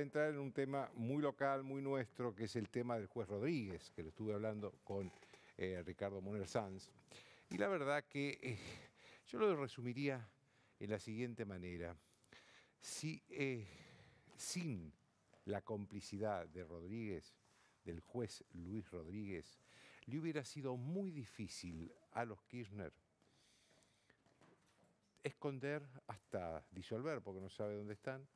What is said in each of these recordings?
entrar en un tema muy local, muy nuestro, que es el tema del juez Rodríguez, que lo estuve hablando con eh, Ricardo Moner Sanz. Y la verdad que eh, yo lo resumiría en la siguiente manera. Si, eh, sin la complicidad de Rodríguez, del juez Luis Rodríguez, le hubiera sido muy difícil a los Kirchner esconder hasta disolver, porque no sabe dónde están,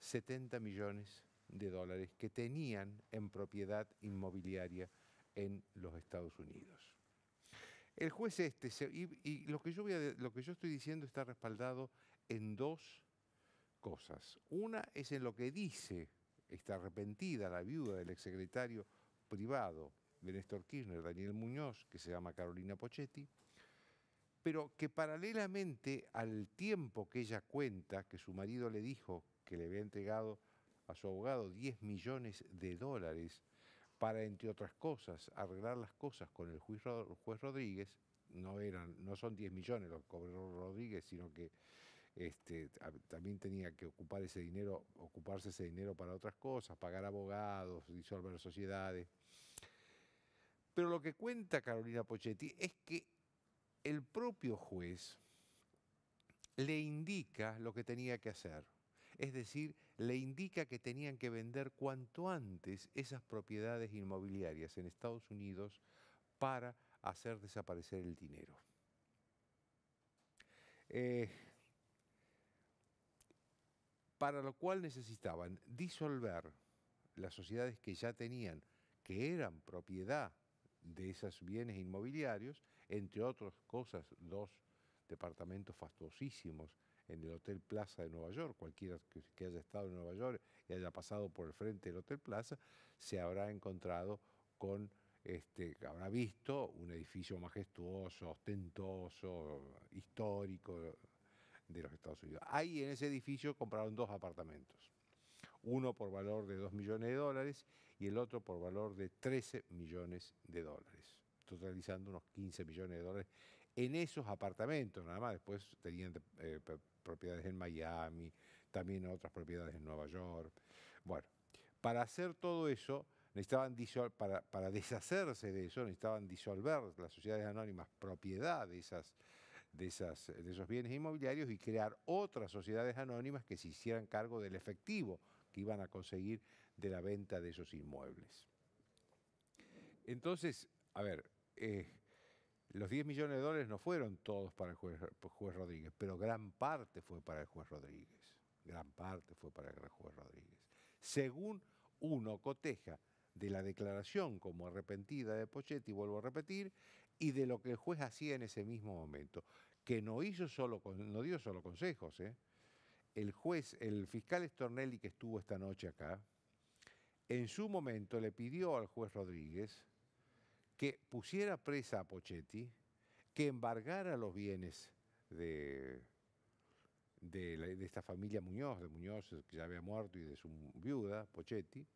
70 millones de dólares que tenían en propiedad inmobiliaria en los Estados Unidos. El juez este, y, lo, que yo lo que yo estoy diciendo está respaldado en dos cosas. Una es en lo que dice, está arrepentida la viuda del exsecretario privado de Néstor Kirchner, Daniel Muñoz, que se llama Carolina Pochetti, pero que paralelamente al tiempo que ella cuenta, que su marido le dijo que le había entregado a su abogado 10 millones de dólares para, entre otras cosas, arreglar las cosas con el juez, Rodríguez, no, eran, no son 10 millones los que cobró Rodríguez, sino que este, también tenía que ocupar ese dinero, ocuparse ese dinero para otras cosas, pagar abogados, disolver sociedades. Pero lo que cuenta Carolina Pochetti es que el propio juez le indica lo que tenía que hacer. Es decir, le indica que tenían que vender cuanto antes esas propiedades inmobiliarias en Estados Unidos para hacer desaparecer el dinero. Eh, para lo cual necesitaban disolver las sociedades que ya tenían, que eran propiedad de esos bienes inmobiliarios, entre otras cosas, dos departamentos fastuosísimos en el Hotel Plaza de Nueva York. Cualquiera que haya estado en Nueva York y haya pasado por el frente del Hotel Plaza, se habrá encontrado con, este, habrá visto un edificio majestuoso, ostentoso, histórico de los Estados Unidos. Ahí en ese edificio compraron dos apartamentos. Uno por valor de 2 millones de dólares y el otro por valor de 13 millones de dólares totalizando unos 15 millones de dólares en esos apartamentos, nada más. Después tenían eh, propiedades en Miami, también otras propiedades en Nueva York. Bueno, para hacer todo eso, necesitaban para, para deshacerse de eso, necesitaban disolver las sociedades anónimas propiedad esas, esas, de esos bienes inmobiliarios y crear otras sociedades anónimas que se hicieran cargo del efectivo que iban a conseguir de la venta de esos inmuebles. Entonces, a ver, eh, los 10 millones de dólares no fueron todos para el juez, Rodríguez, pero gran parte fue para el juez Rodríguez. Gran parte fue para el juez Rodríguez. Según uno coteja de la declaración como arrepentida de Pochetti, vuelvo a repetir, y de lo que el juez hacía en ese mismo momento, que no, hizo solo, no dio solo consejos. ¿eh? El juez, el fiscal Stornelli que estuvo esta noche acá, en su momento le pidió al juez Rodríguez que pusiera presa a Pochetti, que embargara los bienes de, de, esta familia Muñoz, de Muñoz que ya había muerto y de su viuda, Pochetti.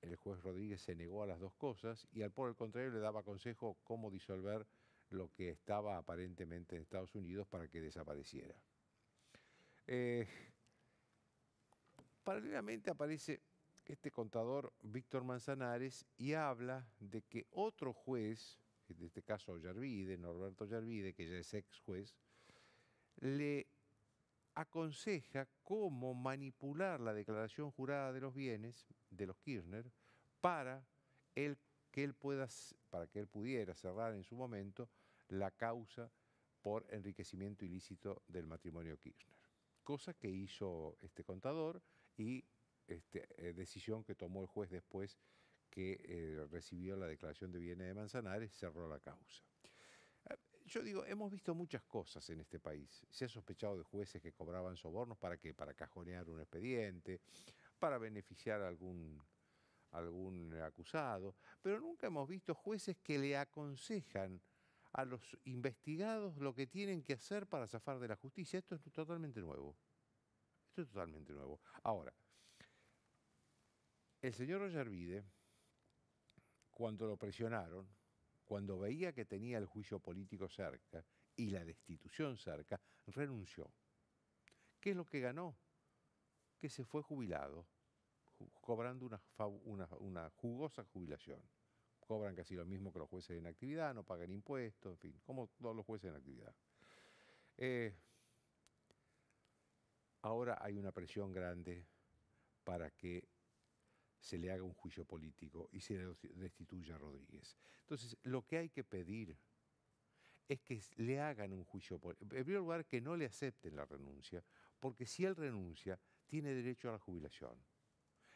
El juez Rodríguez se negó a las dos cosas y al por el contrario le daba consejo cómo disolver lo que estaba aparentemente en Estados Unidos para que desapareciera. Eh, paralelamente aparece este contador Víctor Manzanares y habla de que otro juez, en este caso Yarvide, Norberto Yarvide, que ya es ex juez, le aconseja cómo manipular la declaración jurada de los bienes de los Kirchner para que él pueda, para que él pudiera cerrar en su momento la causa por enriquecimiento ilícito del matrimonio Kirchner. Cosa que hizo este contador y este, eh, decisión que tomó el juez después que eh, recibió la declaración de bienes de Manzanares, cerró la causa. Eh, yo digo, hemos visto muchas cosas en este país. Se ha sospechado de jueces que cobraban sobornos para qué? Para cajonear un expediente, para beneficiar algún, algún acusado, pero nunca hemos visto jueces que le aconsejan a los investigados lo que tienen que hacer para zafar de la justicia. Esto es totalmente nuevo. Esto es totalmente nuevo. Ahora, el señor Ollervide, cuando lo presionaron, cuando veía que tenía el juicio político cerca y la destitución cerca, renunció. ¿Qué es lo que ganó? Que se fue jubilado, cobrando una, jugosa jubilación. Cobran casi lo mismo que los jueces en actividad, no pagan impuestos, en fin, como todos los jueces en actividad. Eh, ahora hay una presión grande para que se le haga un juicio político y se le destituya a Rodríguez. Entonces, lo que hay que pedir es que le hagan un juicio político. En primer lugar, que no le acepten la renuncia, porque si él renuncia, tiene derecho a la jubilación.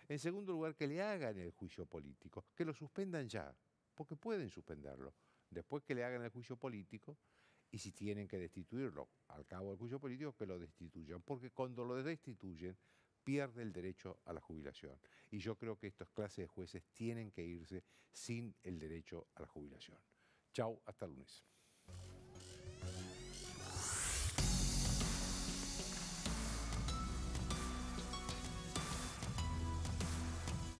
En segundo lugar, que le hagan el juicio político, que lo suspendan ya, porque pueden suspenderlo. Después que le hagan el juicio político, y si tienen que destituirlo al cabo del juicio político, que lo destituyan, porque cuando lo destituyen pierde el derecho a la jubilación. Y yo creo que estas clases de jueces tienen que irse sin el derecho a la jubilación. Chau, hasta lunes.